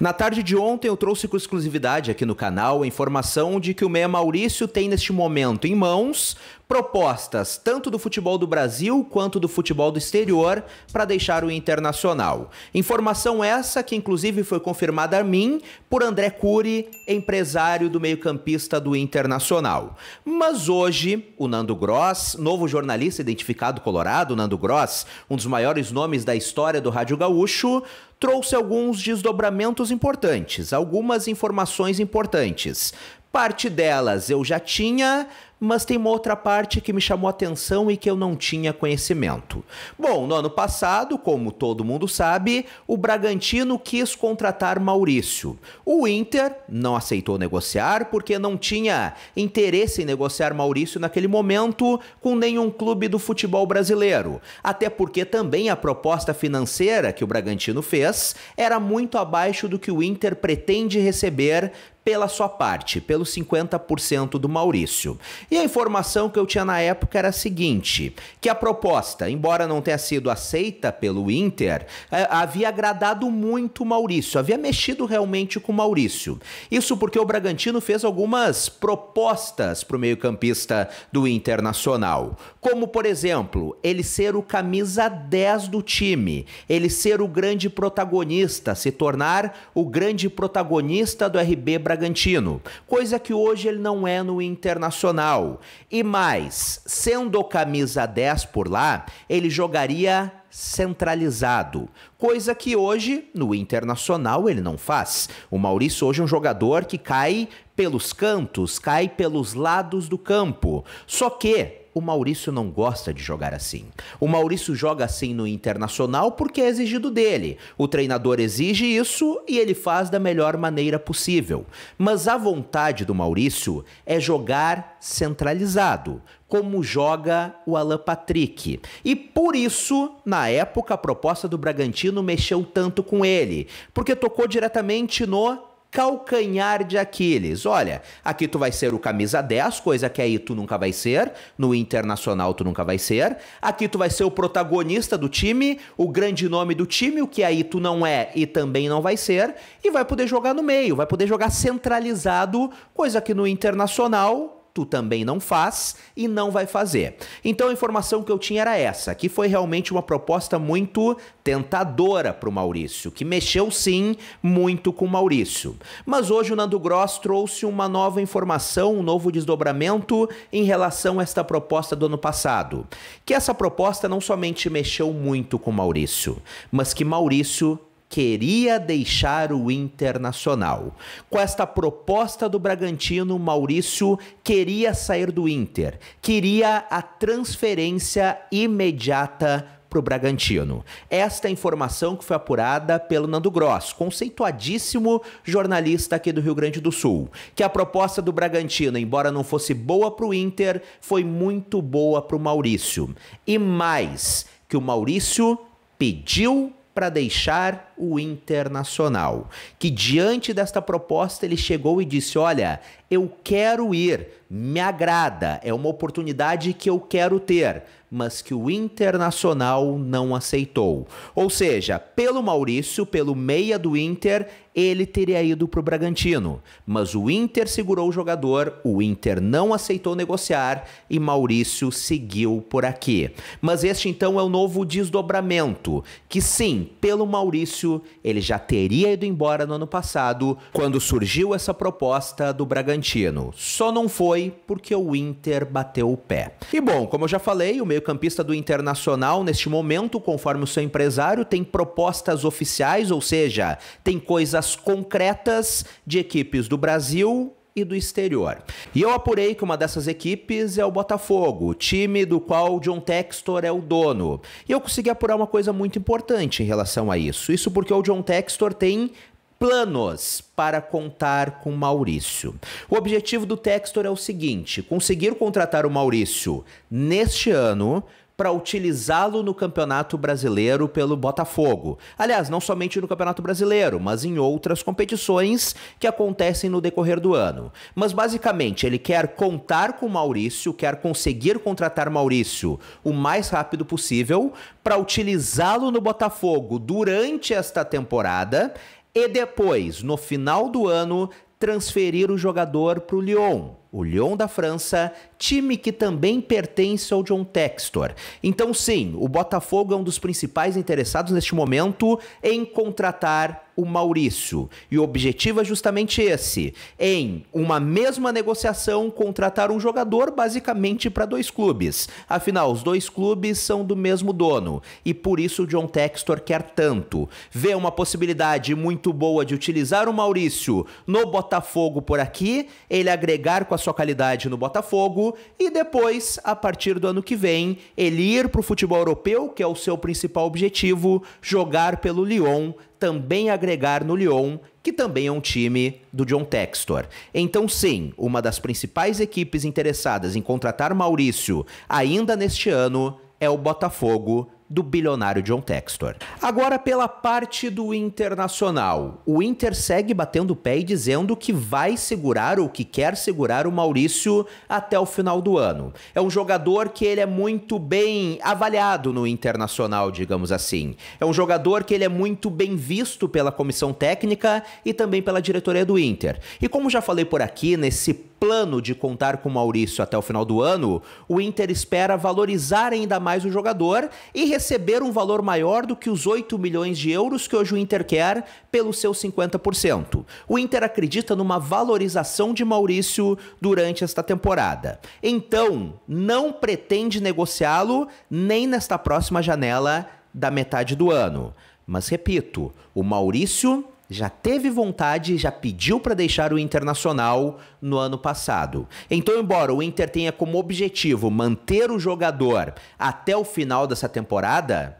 Na tarde de ontem, eu trouxe com exclusividade aqui no canal a informação de que o Meia Maurício tem neste momento em mãos propostas tanto do futebol do Brasil quanto do futebol do exterior para deixar o Internacional. Informação essa que inclusive foi confirmada a mim por André Cury, empresário do meio-campista do Internacional. Mas hoje, o Nando Gross, novo jornalista identificado colorado, Nando Gross, um dos maiores nomes da história do Rádio Gaúcho, trouxe alguns desdobramentos importantes, algumas informações importantes. Parte delas eu já tinha, mas tem uma outra parte que me chamou atenção e que eu não tinha conhecimento. Bom, no ano passado, como todo mundo sabe, o Bragantino quis contratar Maurício. O Inter não aceitou negociar porque não tinha interesse em negociar Maurício naquele momento com nenhum clube do futebol brasileiro. Até porque também a proposta financeira que o Bragantino fez era muito abaixo do que o Inter pretende receber pela sua parte, pelos 50% do Maurício. E a informação que eu tinha na época era a seguinte: que a proposta, embora não tenha sido aceita pelo Inter, eh, havia agradado muito o Maurício, havia mexido realmente com o Maurício. Isso porque o Bragantino fez algumas propostas para o meio-campista do Internacional, como por exemplo, ele ser o camisa 10 do time, ele ser o grande protagonista, se tornar o grande protagonista do RB Bragantino Bragantino, coisa que hoje ele não é no Internacional. E mais, sendo camisa 10 por lá, ele jogaria centralizado, coisa que hoje no Internacional ele não faz. O Maurício hoje é um jogador que cai pelos cantos, cai pelos lados do campo. Só que o Maurício não gosta de jogar assim. O Maurício joga assim no Internacional porque é exigido dele. O treinador exige isso e ele faz da melhor maneira possível. Mas a vontade do Maurício é jogar centralizado, como joga o Alan Patrick. E por isso, na época, a proposta do Bragantino mexeu tanto com ele, porque tocou diretamente no calcanhar de Aquiles. Olha, aqui tu vai ser o camisa 10, coisa que aí tu nunca vai ser, no internacional tu nunca vai ser. Aqui tu vai ser o protagonista do time, o grande nome do time, o que aí tu não é e também não vai ser, e vai poder jogar no meio, vai poder jogar centralizado, coisa que no internacional tu também não faz e não vai fazer. Então a informação que eu tinha era essa, que foi realmente uma proposta muito tentadora para o Maurício, que mexeu sim muito com o Maurício. Mas hoje o Nando Gross trouxe uma nova informação, um novo desdobramento em relação a esta proposta do ano passado, que essa proposta não somente mexeu muito com o Maurício, mas que Maurício queria deixar o Internacional. Com esta proposta do Bragantino, Maurício queria sair do Inter, queria a transferência imediata para o Bragantino. Esta é informação que foi apurada pelo Nando Gross, conceituadíssimo jornalista aqui do Rio Grande do Sul, que a proposta do Bragantino, embora não fosse boa para o Inter, foi muito boa para o Maurício. E mais, que o Maurício pediu para deixar o Internacional, que diante desta proposta ele chegou e disse: "Olha, eu quero ir, me agrada, é uma oportunidade que eu quero ter, mas que o Internacional não aceitou. Ou seja, pelo Maurício, pelo meia do Inter, ele teria ido para o Bragantino, mas o Inter segurou o jogador, o Inter não aceitou negociar e Maurício seguiu por aqui. Mas este então é o novo desdobramento, que sim, pelo Maurício, ele já teria ido embora no ano passado, quando surgiu essa proposta do Bragantino Bragantino. Só não foi porque o Inter bateu o pé. E bom, como eu já falei, o meio-campista do Internacional, neste momento, conforme o seu empresário, tem propostas oficiais, ou seja, tem coisas concretas de equipes do Brasil, e do exterior. E eu apurei que uma dessas equipes é o Botafogo, time do qual John Textor é o dono. E eu consegui apurar uma coisa muito importante em relação a isso. Isso porque o John Textor tem planos para contar com Maurício. O objetivo do Textor é o seguinte: conseguir contratar o Maurício neste ano para utilizá-lo no Campeonato Brasileiro pelo Botafogo. Aliás, não somente no Campeonato Brasileiro, mas em outras competições que acontecem no decorrer do ano. Mas basicamente, ele quer contar com Maurício, quer conseguir contratar Maurício o mais rápido possível para utilizá-lo no Botafogo durante esta temporada e depois, no final do ano, transferir o jogador para o Lyon o Lyon da França, time que também pertence ao John Textor. Então, sim, o Botafogo é um dos principais interessados neste momento em contratar o Maurício. E o objetivo é justamente esse: em uma mesma negociação, contratar um jogador basicamente para dois clubes. Afinal, os dois clubes são do mesmo dono e por isso o John Textor quer tanto. Vê uma possibilidade muito boa de utilizar o Maurício no Botafogo por aqui, ele agregar com a a sua qualidade no Botafogo e depois, a partir do ano que vem, ele ir para o futebol europeu, que é o seu principal objetivo, jogar pelo Lyon, também agregar no Lyon, que também é um time do John Textor. Então, sim, uma das principais equipes interessadas em contratar Maurício ainda neste ano é o Botafogo do bilionário John Textor. Agora, pela parte do internacional, o Inter segue batendo o pé e dizendo que vai segurar ou que quer segurar o Maurício até o final do ano. É um jogador que ele é muito bem avaliado no internacional, digamos assim. É um jogador que ele é muito bem visto pela comissão técnica e também pela diretoria do Inter. E como já falei por aqui, nesse plano de contar com Maurício até o final do ano, o Inter espera valorizar ainda mais o jogador e receber um valor maior do que os 8 milhões de euros que hoje o Inter quer pelo seu 50%. O Inter acredita numa valorização de Maurício durante esta temporada. Então, não pretende negociá-lo nem nesta próxima janela da metade do ano. Mas repito, o Maurício já teve vontade, já pediu para deixar o Internacional no ano passado. Então, embora o Inter tenha como objetivo manter o jogador até o final dessa temporada,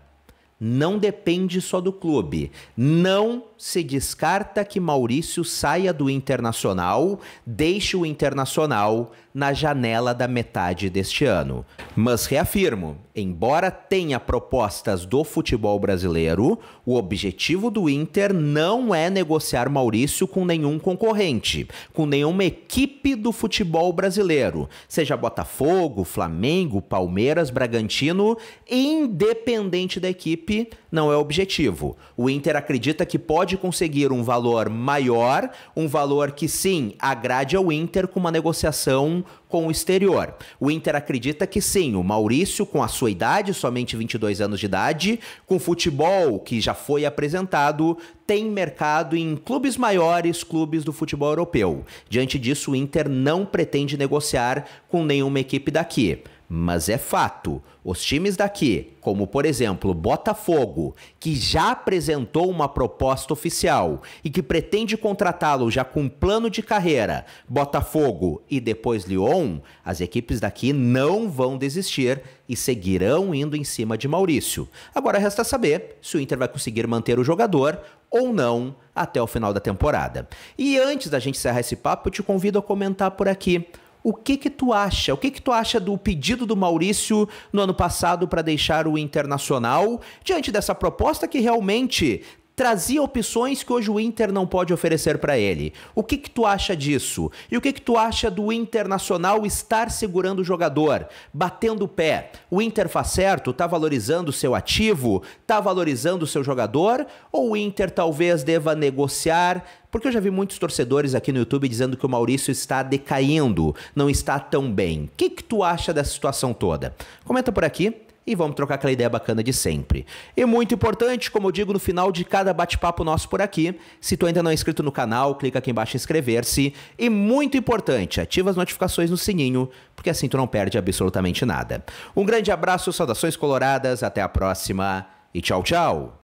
não depende só do clube. Não se descarta que Maurício saia do Internacional, deixe o Internacional na janela da metade deste ano. Mas reafirmo, embora tenha propostas do futebol brasileiro, o objetivo do Inter não é negociar Maurício com nenhum concorrente, com nenhuma equipe do futebol brasileiro, seja Botafogo, Flamengo, Palmeiras, Bragantino, independente da equipe equipe não é objetivo. O Inter acredita que pode conseguir um valor maior, um valor que sim agrade ao Inter com uma negociação com o exterior. O Inter acredita que sim, o Maurício, com a sua idade, somente 22 anos de idade, com futebol que já foi apresentado, tem mercado em clubes maiores, clubes do futebol europeu. Diante disso, o Inter não pretende negociar com nenhuma equipe daqui. Mas é fato, os times daqui, como por exemplo Botafogo, que já apresentou uma proposta oficial e que pretende contratá-lo já com plano de carreira, Botafogo e depois Lyon, as equipes daqui não vão desistir e seguirão indo em cima de Maurício. Agora resta saber se o Inter vai conseguir manter o jogador ou não até o final da temporada. E antes da gente encerrar esse papo, eu te convido a comentar por aqui. O que que tu acha? O que que tu acha do pedido do Maurício no ano passado para deixar o Internacional diante dessa proposta que realmente trazia opções que hoje o Inter não pode oferecer para ele. O que que tu acha disso? E o que que tu acha do Internacional estar segurando o jogador, batendo o pé? O Inter faz certo? Tá valorizando o seu ativo? Tá valorizando o seu jogador? Ou o Inter talvez deva negociar, porque eu já vi muitos torcedores aqui no YouTube dizendo que o Maurício está decaindo, não está tão bem. O que, que tu acha dessa situação toda? Comenta por aqui, e vamos trocar aquela ideia bacana de sempre. E muito importante, como eu digo no final de cada bate-papo nosso por aqui, se tu ainda não é inscrito no canal, clica aqui embaixo em inscrever-se. E muito importante, ativa as notificações no sininho, porque assim tu não perde absolutamente nada. Um grande abraço, saudações coloradas, até a próxima e tchau, tchau!